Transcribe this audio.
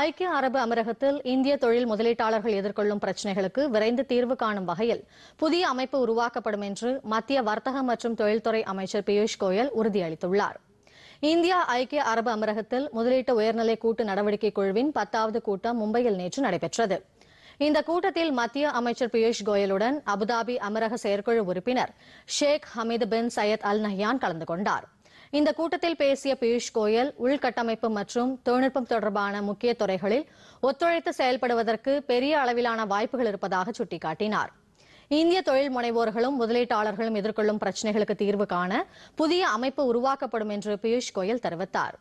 ஐக்கிய அரபு அமீரகத்தில் இந்திய தொழில் முதலீட்டாளர்கள் எதிர்கொள்ளும் பிரச்சினைகளுக்கு விரைந்து தீர்வு காணும் வகையில் புதிய அமைப்பு உருவாக்கப்படும் என்று மத்திய வர்த்தகம் மற்றும் தொழில்துறை அமைச்சர் பியூஷ் கோயல் உறுதியளித்துள்ளார் இந்தியா ஐக்கிய அரபு அமீரகத்தில் முதலீட்டு உயர்நிலை கூட்டு நடவடிக்கை குழுவின் பத்தாவது கூட்டம் மும்பையில் நேற்று நடைபெற்றது இந்த கூட்டத்தில் மத்திய அமைச்சர் பியூஷ் கோயலுடன் அபுதாபி அமீரக செயற்குழு உறுப்பினர் Sheikh Hamid bin Zayed Al Nahyan கலந்து கொண்டாா் இந்த கூட்டத்தில் பேசிய பியூஷ் கோயல் உள்கட்டமைப்பு மற்றும் தொழில்நுட்பம் தொடர்பான முக்கிய துறைகளில் ஒத்துழைத்து செயல்படுவதற்கு பெரிய அளவிலான வாய்ப்புகள் இருப்பதாக சுட்டிக்காட்டினார் இந்திய தொழில் முனைவோர்களும் முதலீட்டாளர்களும் எதிர்கொள்ளும் பிரச்சினைகளுக்கு தீர்வு காண புதிய அமைப்பு உருவாக்கப்படும் என்று பியூஷ் கோயல் தெரிவித்தாா்